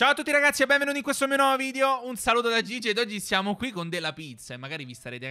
Ciao a tutti ragazzi e benvenuti in questo mio nuovo video Un saluto da Gigi ed oggi siamo qui con della pizza E magari vi starete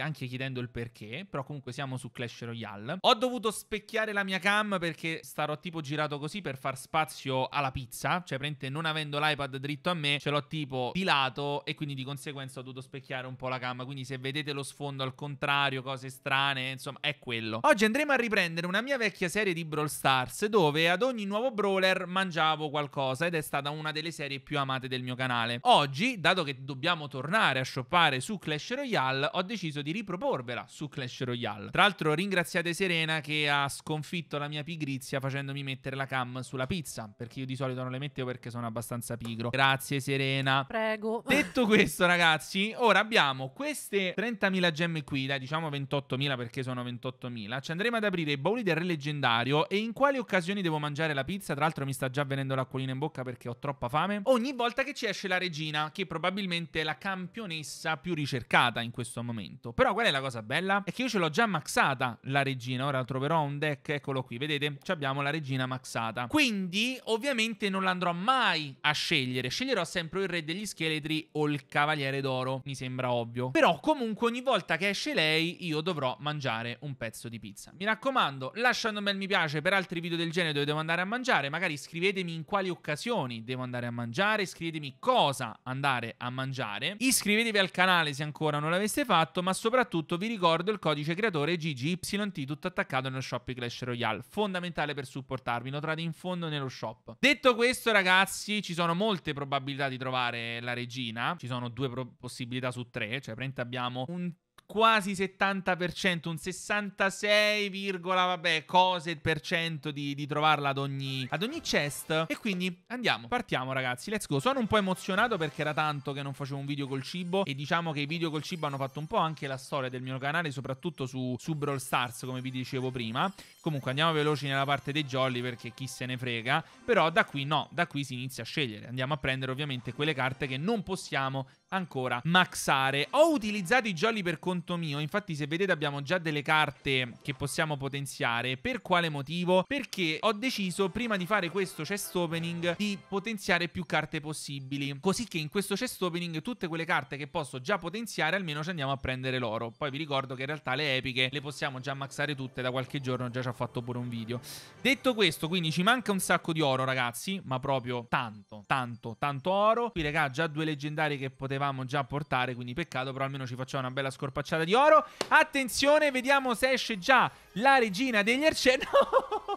anche, chiedendo il perché Però comunque siamo su Clash Royale Ho dovuto specchiare la mia cam perché starò tipo girato così per far spazio alla pizza Cioè praticamente non avendo l'iPad dritto a me Ce l'ho tipo di lato e quindi di conseguenza ho dovuto specchiare un po' la cam Quindi se vedete lo sfondo al contrario, cose strane, insomma è quello Oggi andremo a riprendere una mia vecchia serie di Brawl Stars Dove ad ogni nuovo brawler mangiavo qualcosa Ed è stata una delle delle serie più amate del mio canale. Oggi, dato che dobbiamo tornare a shoppare su Clash Royale, ho deciso di riproporvela su Clash Royale. Tra l'altro ringraziate Serena che ha sconfitto la mia pigrizia facendomi mettere la cam sulla pizza, perché io di solito non le mettevo perché sono abbastanza pigro. Grazie Serena. Prego. Detto questo ragazzi, ora abbiamo queste 30.000 gemme qui, dai diciamo 28.000 perché sono 28.000. Ci andremo ad aprire i bauli del re leggendario e in quali occasioni devo mangiare la pizza. Tra l'altro mi sta già venendo l'acquolina in bocca perché ho troppa fame? Ogni volta che ci esce la regina, che probabilmente è la campionessa più ricercata in questo momento. Però qual è la cosa bella? È che io ce l'ho già maxata la regina, ora troverò un deck, eccolo qui, vedete? Ci abbiamo la regina maxata. Quindi ovviamente non l'andrò mai a scegliere, sceglierò sempre il re degli scheletri o il cavaliere d'oro, mi sembra ovvio. Però comunque ogni volta che esce lei io dovrò mangiare un pezzo di pizza. Mi raccomando, lasciando un bel mi piace per altri video del genere dove devo andare a mangiare, magari scrivetemi in quali occasioni devo andare andare a mangiare, scrivetemi cosa andare a mangiare, iscrivetevi al canale se ancora non l'aveste fatto, ma soprattutto vi ricordo il codice creatore GGYT tutto attaccato nello shop di Clash Royale, fondamentale per supportarvi, lo trovate in fondo nello shop. Detto questo ragazzi, ci sono molte probabilità di trovare la regina, ci sono due possibilità su tre, cioè praticamente abbiamo un quasi 70%, un 66, vabbè, cose per cento di, di trovarla ad ogni, ad ogni chest. E quindi andiamo, partiamo ragazzi, let's go. Sono un po' emozionato perché era tanto che non facevo un video col cibo e diciamo che i video col cibo hanno fatto un po' anche la storia del mio canale, soprattutto su, su Brawl Stars, come vi dicevo prima. Comunque andiamo veloci nella parte dei jolly perché chi se ne frega, però da qui no, da qui si inizia a scegliere. Andiamo a prendere ovviamente quelle carte che non possiamo ancora maxare. Ho utilizzato i jolly per contare conto mio. Infatti, se vedete, abbiamo già delle carte che possiamo potenziare. Per quale motivo? Perché ho deciso, prima di fare questo chest opening, di potenziare più carte possibili. Così che in questo chest opening tutte quelle carte che posso già potenziare, almeno ci andiamo a prendere l'oro. Poi vi ricordo che in realtà le epiche le possiamo già maxare tutte da qualche giorno, già ci ho fatto pure un video. Detto questo, quindi ci manca un sacco di oro, ragazzi, ma proprio tanto, tanto, tanto oro. Qui, ragazzi, già due leggendari che potevamo già portare, quindi peccato, però almeno ci facciamo una bella scorpazione facciata di oro. Attenzione, vediamo se esce già la regina degli arcieri. No!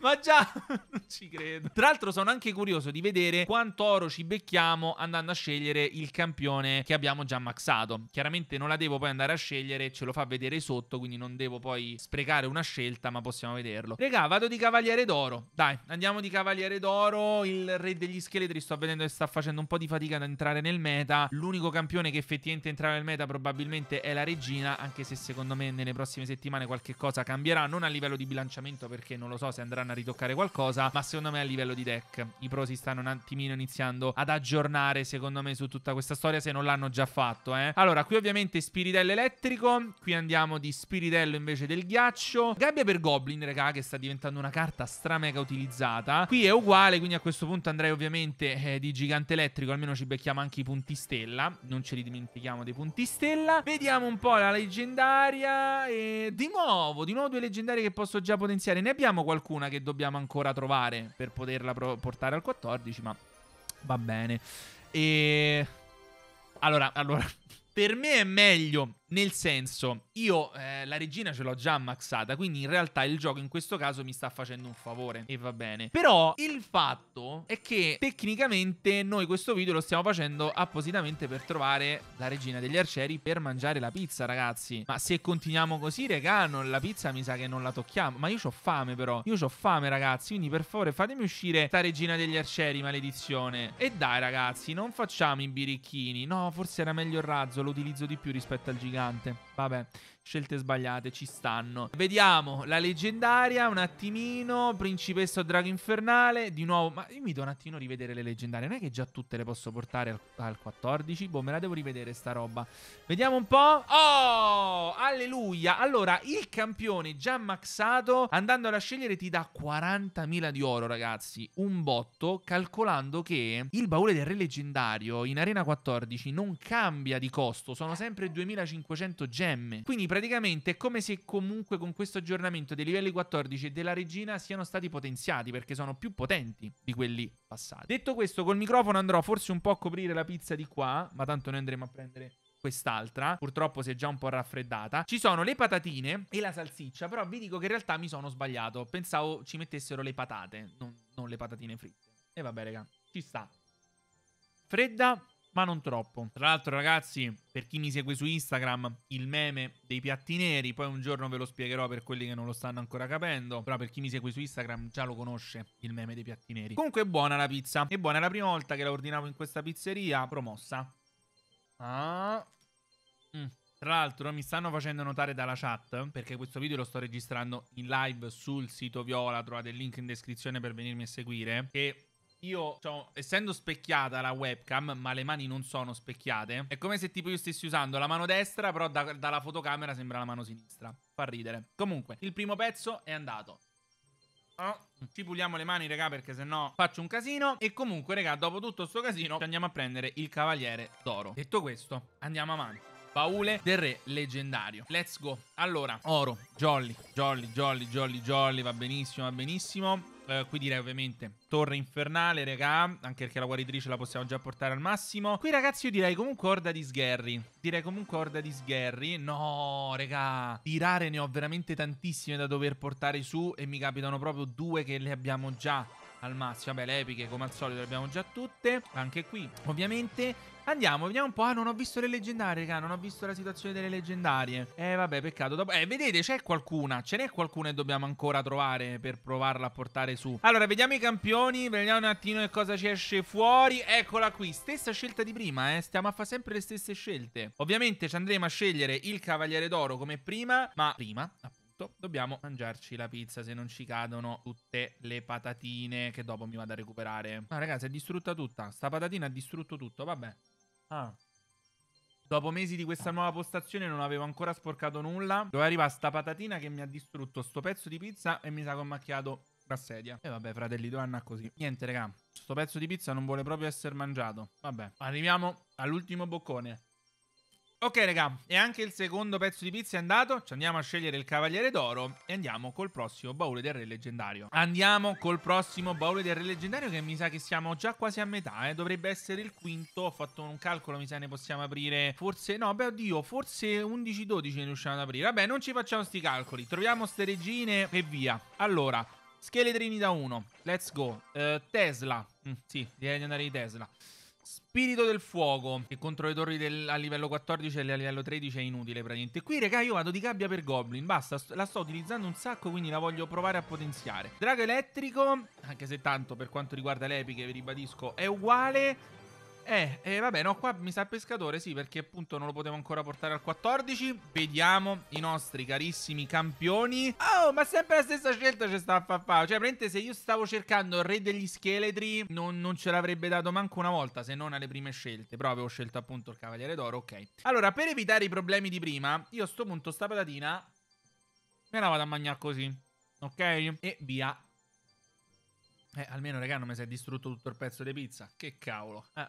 ma già non ci credo. Tra l'altro sono anche curioso di vedere quanto oro ci becchiamo andando a scegliere il campione che abbiamo già maxato. Chiaramente non la devo poi andare a scegliere, ce lo fa vedere sotto, quindi non devo poi sprecare una scelta, ma possiamo vederlo. Regà, vado di Cavaliere d'Oro. Dai, andiamo di Cavaliere d'Oro, il re degli scheletri. Sto vedendo che sta facendo un po' di fatica ad entrare nel meta. L'unico campione che effettivamente entrava nel meta probabilmente è la regina, anche se secondo me nelle prossime settimane qualche cosa cambierà, non a livello di bilanciamento perché non lo so cose, andranno a ritoccare qualcosa, ma secondo me a livello di deck i pro si stanno un attimino iniziando ad aggiornare, secondo me, su tutta questa storia, se non l'hanno già fatto, eh. Allora, qui ovviamente Spiritello elettrico, qui andiamo di Spiritello invece del ghiaccio, Gabbia per Goblin, raga, che sta diventando una carta stramega utilizzata, qui è uguale, quindi a questo punto andrei ovviamente eh, di Gigante Elettrico, almeno ci becchiamo anche i punti stella, non ce li dimentichiamo dei punti stella, vediamo un po' la leggendaria, e di nuovo, di nuovo due leggendarie che posso già potenziare, ne abbiamo qualcuno qualcuna che dobbiamo ancora trovare per poterla pro- portare al 14, ma va bene. E... Allora, allora, per me è meglio nel senso, io eh, la regina ce l'ho già ammaxata, quindi in realtà il gioco in questo caso mi sta facendo un favore e va bene. Però il fatto è che tecnicamente noi questo video lo stiamo facendo appositamente per trovare la regina degli arcieri per mangiare la pizza, ragazzi. Ma se continuiamo così, regà, non, la pizza mi sa che non la tocchiamo. Ma io ho fame però, io ho fame, ragazzi, quindi per favore fatemi uscire sta regina degli arcieri, maledizione. E dai, ragazzi, non facciamo i birichini. No, forse era meglio il razzo, lo utilizzo di più rispetto al gigante gigante. Vabbè scelte sbagliate ci stanno. Vediamo la leggendaria un attimino, principessa o drago infernale, di nuovo, ma io mi do un attimo rivedere le leggendarie, non è che già tutte le posso portare al, al 14? Boh, me la devo rivedere sta roba. Vediamo un po'. Oh, alleluia. Allora, il campione già maxato, andando a scegliere ti dà 40.000 di oro, ragazzi, un botto, calcolando che il baule del re leggendario in arena 14 non cambia di costo, sono sempre 2500 gemme. Quindi praticamente è come se comunque con questo aggiornamento dei livelli 14 e della regina siano stati potenziati, perché sono più potenti di quelli passati. Detto questo, col microfono andrò forse un po' a coprire la pizza di qua, ma tanto noi andremo a prendere quest'altra, purtroppo si è già un po' raffreddata. Ci sono le patatine e la salsiccia, però vi dico che in realtà mi sono sbagliato, pensavo ci mettessero le patate, non, non le patatine fritte. E vabbè, raga, ci sta. Fredda ma non troppo. Tra l'altro, ragazzi, per chi mi segue su Instagram, il meme dei piatti neri, poi un giorno ve lo spiegherò per quelli che non lo stanno ancora capendo, però per chi mi segue su Instagram già lo conosce il meme dei piatti neri. Comunque è buona la pizza, è buona, la prima volta che la ordinavo in questa pizzeria, promossa. Ah... Mm. Tra l'altro mi stanno facendo notare dalla chat, perché questo video lo sto registrando in live sul sito Viola, trovate il link in descrizione per venirmi a seguire, che io, cioè, essendo specchiata la webcam, ma le mani non sono specchiate, è come se tipo io stessi usando la mano destra, però da, dalla fotocamera sembra la mano sinistra. Fa ridere. Comunque, il primo pezzo è andato. Oh. Ci puliamo le mani, raga, perché sennò faccio un casino. E comunque, raga, dopo tutto sto casino, andiamo a prendere il cavaliere d'oro. Detto questo, andiamo avanti baule del re leggendario. Let's go. Allora, oro, jolly, jolly, jolly, jolly, jolly, va benissimo, va benissimo. Eh, qui direi ovviamente torre infernale, raga, anche perché la guaritrice la possiamo già portare al massimo. Qui ragazzi io direi comunque orda di sgherri. Direi comunque orda di sgherri. No, raga, di rare ne ho veramente tantissime da dover portare su e mi capitano proprio due che le abbiamo già al massimo. Vabbè, le epiche come al solito le abbiamo già tutte. Anche qui, ovviamente. Andiamo, vediamo un po'. Ah, non ho visto le leggendarie, raga. Non ho visto la situazione delle leggendarie. Eh, vabbè, peccato. Dopo... Eh, vedete, c'è qualcuna. Ce n'è qualcuna che dobbiamo ancora trovare per provarla a portare su. Allora, vediamo i campioni. Vediamo un attimo che cosa ci esce fuori. Eccola qui. Stessa scelta di prima, eh. Stiamo a fare sempre le stesse scelte. Ovviamente ci andremo a scegliere il Cavaliere d'Oro come prima. Ma prima, appunto tutto, dobbiamo mangiarci la pizza se non ci cadono tutte le patatine che dopo mi vado a recuperare. ah, ragazzi, è distrutta tutta. Sta patatina ha distrutto tutto, vabbè. Ah. Dopo mesi di questa nuova postazione non avevo ancora sporcato nulla. Dove arriva sta patatina che mi ha distrutto sto pezzo di pizza e mi sa che ho macchiato la sedia. E vabbè, fratelli, Doanna così. Niente, raga. Sto pezzo di pizza non vuole proprio essere mangiato. Vabbè. Arriviamo all'ultimo boccone. Ok raga, e anche il secondo pezzo di pizza è andato, ci andiamo a scegliere il Cavaliere d'Oro e andiamo col prossimo Baule del Re Leggendario. Andiamo col prossimo Baule del Re Leggendario che mi sa che siamo già quasi a metà, eh. dovrebbe essere il quinto, ho fatto un calcolo, mi sa ne possiamo aprire forse, no beh oddio, forse 11-12 ne riusciamo ad aprire. Vabbè, non ci facciamo sti calcoli, troviamo ste regine e via. Allora, scheletrini da 1, let's go, uh, Tesla, mm, sì, direi di andare di Tesla. Spirito del fuoco, che contro le torri del, a livello 14 e a livello 13 è inutile praticamente. Qui, raga, io vado di gabbia per Goblin, basta, st la sto utilizzando un sacco, quindi la voglio provare a potenziare. Drago elettrico, anche se tanto per quanto riguarda le epiche, vi ribadisco, è uguale. Eh, eh, vabbè, no, qua mi sa pescatore, sì, perché appunto non lo potevo ancora portare al 14. Vediamo i nostri carissimi campioni. Oh, ma sempre la stessa scelta ci sta a fa fa. Cioè, praticamente se io stavo cercando il re degli scheletri, non, non ce l'avrebbe dato manco una volta, se non alle prime scelte. Però avevo scelto appunto il cavaliere d'oro, ok. Allora, per evitare i problemi di prima, io a sto punto sta patatina me la vado a mangiare così, ok? E via. Eh, almeno, raga, non mi si è distrutto tutto il pezzo di pizza. Che cavolo. Eh.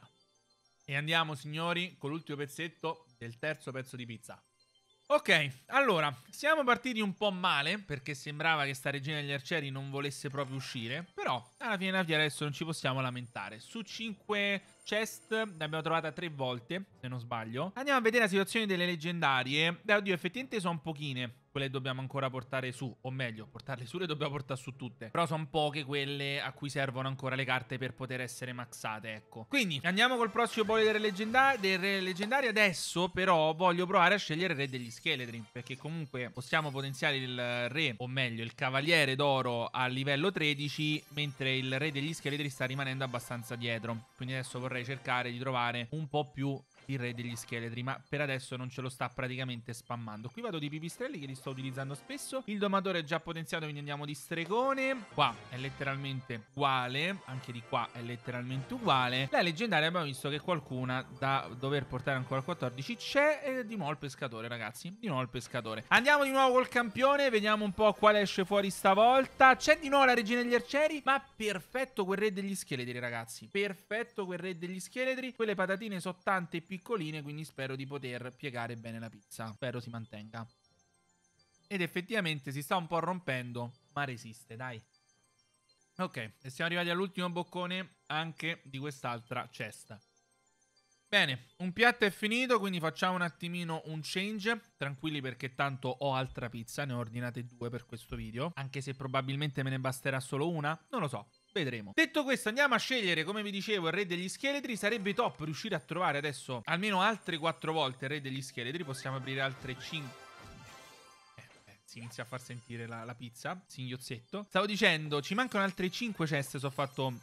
E andiamo, signori, con l'ultimo pezzetto del terzo pezzo di pizza. Ok, allora, siamo partiti un po' male, perché sembrava che sta regina degli arcieri non volesse proprio uscire, però alla fine della adesso non ci possiamo lamentare. Su 5 chest l'abbiamo trovata 3 volte, se non sbaglio. Andiamo a vedere la situazione delle leggendarie. Beh, oddio, effettivamente sono pochine quelle dobbiamo ancora portare su, o meglio, portarle su le dobbiamo portare su tutte. Però sono poche quelle a cui servono ancora le carte per poter essere maxate, ecco. Quindi andiamo col prossimo polo delle leggendari, del re leggendario. Adesso però voglio provare a scegliere il re degli scheletri, perché comunque possiamo potenziare il re, o meglio il cavaliere d'oro a livello 13, mentre il re degli scheletri sta rimanendo abbastanza dietro. Quindi adesso vorrei cercare di trovare un po' più il re degli scheletri, ma per adesso non ce lo sta praticamente spammando. Qui vado di pipistrelli che li sto utilizzando spesso, il domatore è già potenziato, quindi andiamo di stregone, qua è letteralmente uguale, anche di qua è letteralmente uguale. La leggendaria abbiamo visto che qualcuna da dover portare ancora al 14 c'è e di nuovo il pescatore, ragazzi, di nuovo il pescatore. Andiamo di nuovo col campione, vediamo un po' quale esce fuori stavolta. C'è di nuovo la regina degli arcieri, ma perfetto quel re degli scheletri, ragazzi. Perfetto quel re degli scheletri, quelle patatine sono tante più piccoline, quindi spero di poter piegare bene la pizza. Spero si mantenga. Ed effettivamente si sta un po' rompendo, ma resiste, dai. Ok, e siamo arrivati all'ultimo boccone anche di quest'altra cesta. Bene, un piatto è finito, quindi facciamo un attimino un change. Tranquilli perché tanto ho altra pizza, ne ho ordinate due per questo video. Anche se probabilmente me ne basterà solo una, non lo so. Vedremo. Detto questo, andiamo a scegliere, come vi dicevo, il re degli scheletri. Sarebbe top riuscire a trovare adesso almeno altre 4 volte il re degli scheletri. Possiamo aprire altre 5 eh, eh, si inizia a far sentire la, la pizza, singhiozzetto. Stavo dicendo, ci mancano altre 5 ceste, se ho fatto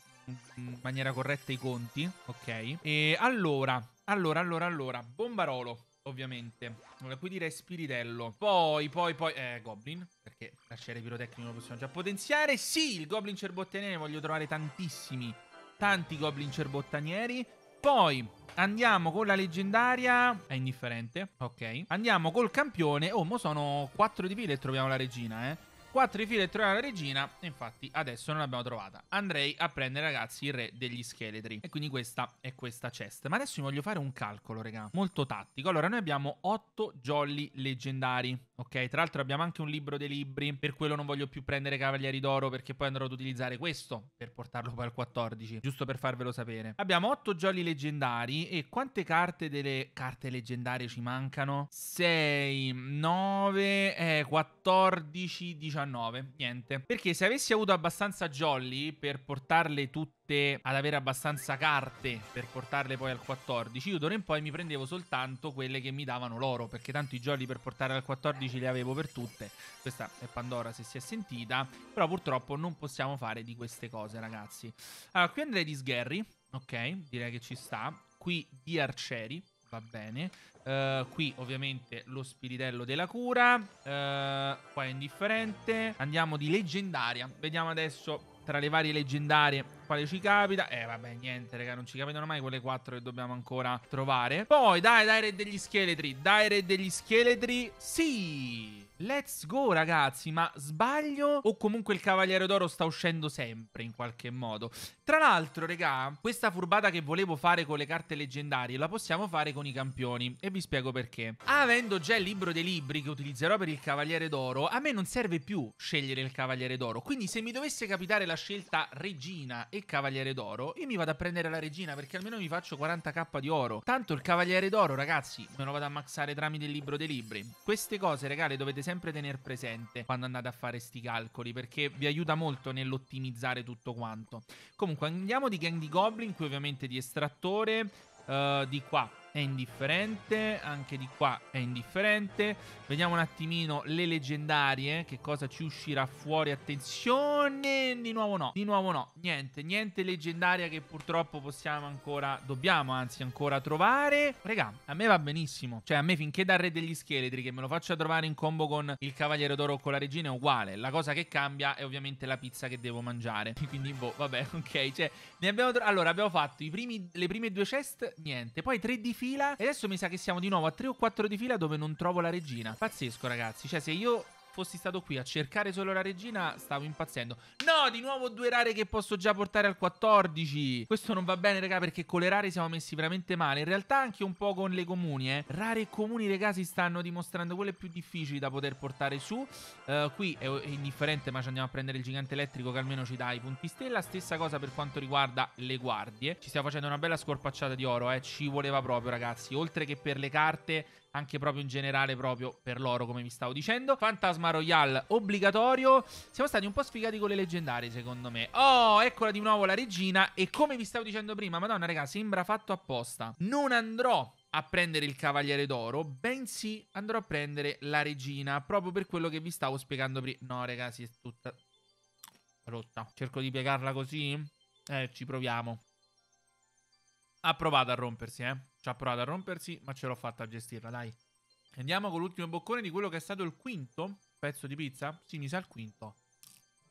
in maniera corretta i conti, ok? E allora, allora, allora, allora, bombarolo. Ovviamente. Allora, qui direi Spiritello. Poi, poi, poi... Eh, Goblin. Perché l'arciere pirotecnico lo possiamo già potenziare. Sì, il Goblin cerbottaniere. Voglio trovare tantissimi. Tanti Goblin cerbottanieri. Poi andiamo con la leggendaria. È indifferente. Ok. Andiamo col campione. Oh, mo sono 4 di vita e troviamo la regina, eh. Quattro di fila e trovare la regina. E infatti adesso non l'abbiamo trovata. Andrei a prendere, ragazzi, il re degli scheletri. E quindi questa è questa chest. Ma adesso vi voglio fare un calcolo, raga. Molto tattico. Allora, noi abbiamo 8 jolly leggendari. Ok, tra l'altro abbiamo anche un libro dei libri. Per quello non voglio più prendere Cavalieri d'Oro perché poi andrò ad utilizzare questo per portarlo poi al 14. Giusto per farvelo sapere. Abbiamo 8 jolly leggendari. E quante carte delle carte leggendarie ci mancano? 6, 9, eh, 14, 19. Diciamo. 19, niente. Perché se avessi avuto abbastanza jolly per portarle tutte ad avere abbastanza carte per portarle poi al 14, io d'ora in poi mi prendevo soltanto quelle che mi davano loro, perché tanto i jolly per portare al 14 li avevo per tutte. Questa è Pandora se si è sentita, però purtroppo non possiamo fare di queste cose, ragazzi. Allora, qui andrei di Sgherry, ok, direi che ci sta. Qui di Arcieri, va bene. Uh, qui ovviamente lo spiritello della cura, uh, qua è indifferente. Andiamo di leggendaria, vediamo adesso tra le varie leggendarie quale ci capita. Eh, vabbè, niente, raga, non ci capitano mai quelle quattro che dobbiamo ancora trovare. Poi, dai, dai, re degli scheletri. Dai, re degli scheletri. Sì! Let's go ragazzi, ma sbaglio o comunque il Cavaliere d'Oro sta uscendo sempre in qualche modo? Tra l'altro regà, questa furbata che volevo fare con le carte leggendarie la possiamo fare con i campioni e vi spiego perché. Avendo già il libro dei libri che utilizzerò per il Cavaliere d'Oro, a me non serve più scegliere il Cavaliere d'Oro, quindi se mi dovesse capitare la scelta Regina e Cavaliere d'Oro. Io mi vado a prendere la regina perché almeno mi faccio 40k di oro. Tanto il Cavaliere d'Oro, ragazzi, me lo vado a maxare tramite il libro dei libri. Queste cose, regale dovete sempre tenere presente quando andate a fare sti calcoli perché vi aiuta molto nell'ottimizzare tutto quanto. Comunque, andiamo di gang di goblin, qui ovviamente di estrattore uh, di qua è indifferente, anche di qua è indifferente. Vediamo un attimino le leggendarie, che cosa ci uscirà fuori. Attenzione, di nuovo no, di nuovo no, niente, niente leggendaria che purtroppo possiamo ancora, dobbiamo anzi ancora trovare. Regà, a me va benissimo, cioè a me finché da Re degli Scheletri che me lo faccia trovare in combo con il Cavaliere d'Oro o con la Regina è uguale. La cosa che cambia è ovviamente la pizza che devo mangiare. Quindi, boh, vabbè, ok, cioè ne abbiamo... Allora, abbiamo fatto primi, le prime due chest, niente, poi tre difficoltà fila. E adesso mi sa che siamo di nuovo a 3 o 4 di fila dove non trovo la regina. Pazzesco, ragazzi. Cioè, se io fossi stato qui a cercare solo la regina, stavo impazzendo. No, di nuovo due rare che posso già portare al 14. Questo non va bene, raga, perché con le rare siamo messi veramente male. In realtà anche un po' con le comuni, eh. Rare e comuni, raga, si stanno dimostrando quelle più difficili da poter portare su. Uh, qui è indifferente, ma ci andiamo a prendere il gigante elettrico che almeno ci dà i punti stella. Stessa cosa per quanto riguarda le guardie. Ci stiamo facendo una bella scorpacciata di oro, eh. Ci voleva proprio, ragazzi. Oltre che per le carte, anche proprio in generale proprio per loro come vi stavo dicendo Fantasma Royale obbligatorio siamo stati un po' sfigati con le leggendarie secondo me oh eccola di nuovo la regina e come vi stavo dicendo prima madonna raga sembra fatto apposta non andrò a prendere il cavaliere d'oro, bensì andrò a prendere la regina, proprio per quello che vi stavo spiegando prima. No, raga si è tutta rotta. Cerco di piegarla così? Eh, ci proviamo. Ha provato a rompersi, eh. Ci ha provato a rompersi, ma ce l'ho fatta a gestirla, dai. Andiamo con l'ultimo boccone di quello che è stato il quinto pezzo di pizza. Si mi sa il quinto.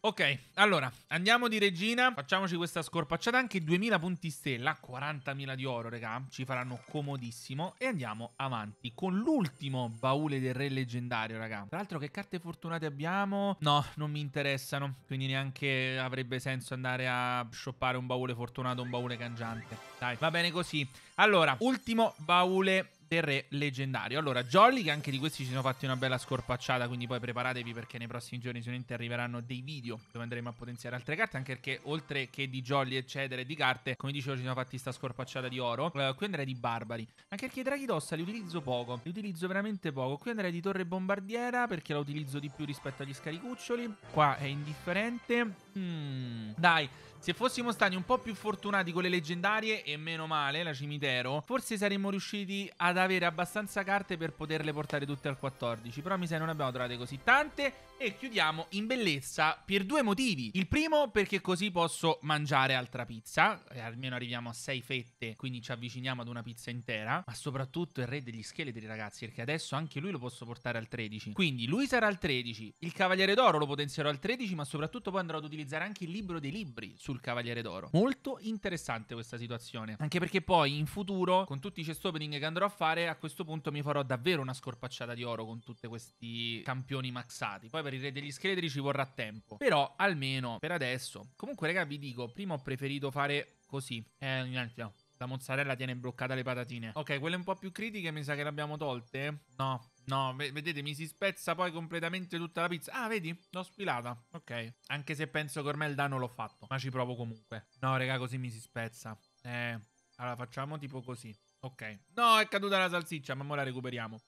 Ok, allora andiamo di regina. Facciamoci questa scorpacciata. Anche 2000 punti stella, 40.000 di oro, raga. Ci faranno comodissimo. E andiamo avanti con l'ultimo baule del re leggendario, raga. Tra l'altro, che carte fortunate abbiamo? No, non mi interessano. Quindi neanche avrebbe senso andare a shoppare un baule fortunato, un baule cangiante. Dai, va bene così. Allora, ultimo baule terre leggendario. Allora, Jolly, che anche di questi ci sono fatti una bella scorpacciata, quindi poi preparatevi perché nei prossimi giorni sicuramente arriveranno dei video dove andremo a potenziare altre carte, anche perché oltre che di Jolly eccetera e di carte, come dicevo ci sono fatti sta scorpacciata di oro. Uh, qui andrei di Barbari, anche perché i draghi d'ossa li utilizzo poco, li utilizzo veramente poco. Qui andrei di Torre Bombardiera perché la utilizzo di più rispetto agli scaricuccioli, qua è indifferente. Mm, dai, se fossimo stati un po' più fortunati con le leggendarie e meno male la cimitero, forse saremmo riusciti ad avere abbastanza carte per poterle portare tutte al 14. Però mi sa che non abbiamo trovate così tante e chiudiamo in bellezza per due motivi. Il primo perché così posso mangiare altra pizza, almeno arriviamo a 6 fette, quindi ci avviciniamo ad una pizza intera, ma soprattutto il re degli scheletri ragazzi, perché adesso anche lui lo posso portare al 13. Quindi lui sarà al 13, il cavaliere d'oro lo potenzierò al 13, ma soprattutto poi andrò ad utilizzare utilizzare anche il libro dei libri sul Cavaliere d'Oro. Molto interessante questa situazione. Anche perché poi in futuro, con tutti i chest opening che andrò a fare, a questo punto mi farò davvero una scorpacciata di oro con tutti questi campioni maxati. Poi per il Re degli Scheletri ci vorrà tempo. Però almeno per adesso. Comunque, raga, vi dico, prima ho preferito fare così. Eh, niente, La mozzarella tiene bloccata le patatine. Ok, quelle un po' più critiche mi sa che le abbiamo tolte. No, No, vedete, mi si spezza poi completamente tutta la pizza. Ah, vedi? L'ho sfilata. Ok. Anche se penso che ormai il danno l'ho fatto. Ma ci provo comunque. No, raga, così mi si spezza. Eh, allora facciamo tipo così. Ok. No, è caduta la salsiccia, ma ora la recuperiamo.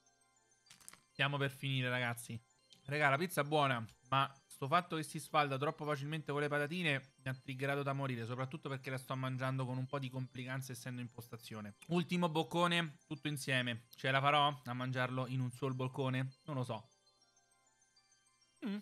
Stiamo per finire, ragazzi. Raga, la pizza è buona, ma Sto fatto che si sfalda troppo facilmente con le patatine mi ha triggerato da morire, soprattutto perché la sto mangiando con un po' di complicanza essendo in postazione. Ultimo boccone, tutto insieme. Ce la farò a mangiarlo in un solo boccone? Non lo so. Mm.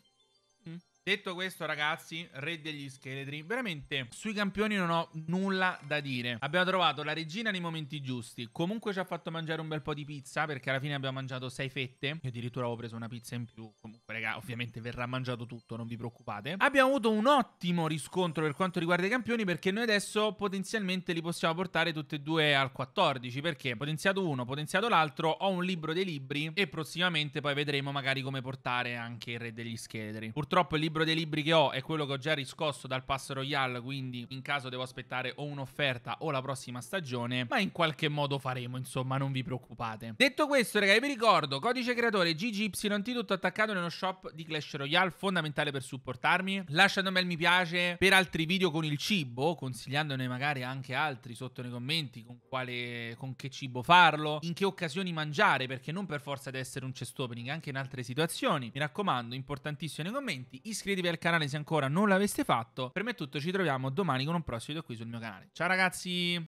Mm. Detto questo, ragazzi, re degli scheletri, veramente sui campioni non ho nulla da dire. Abbiamo trovato la regina nei momenti giusti. Comunque ci ha fatto mangiare un bel po' di pizza, perché alla fine abbiamo mangiato sei fette. Io addirittura avevo preso una pizza in più raga, ovviamente verrà mangiato tutto, non vi preoccupate. Abbiamo avuto un ottimo riscontro per quanto riguarda i campioni perché noi adesso potenzialmente li possiamo portare tutti e due al 14 perché potenziato uno, potenziato l'altro, ho un libro dei libri e prossimamente poi vedremo magari come portare anche il re degli scheletri. Purtroppo il libro dei libri che ho è quello che ho già riscosso dal pass royale, quindi in caso devo aspettare o un'offerta o la prossima stagione, ma in qualche modo faremo, insomma, non vi preoccupate. Detto questo, ragazzi, vi ricordo, codice creatore GGY tutto attaccato nello show shop di Clash Royale, fondamentale per supportarmi. Lasciate un bel mi piace per altri video con il cibo, consigliandone magari anche altri sotto nei commenti con, quale, con che cibo farlo, in che occasioni mangiare, perché non per forza deve essere un chest opening, anche in altre situazioni. Mi raccomando, importantissimo nei commenti, iscrivetevi al canale se ancora non l'aveste fatto. Per me è tutto, ci troviamo domani con un prossimo video qui sul mio canale. Ciao ragazzi!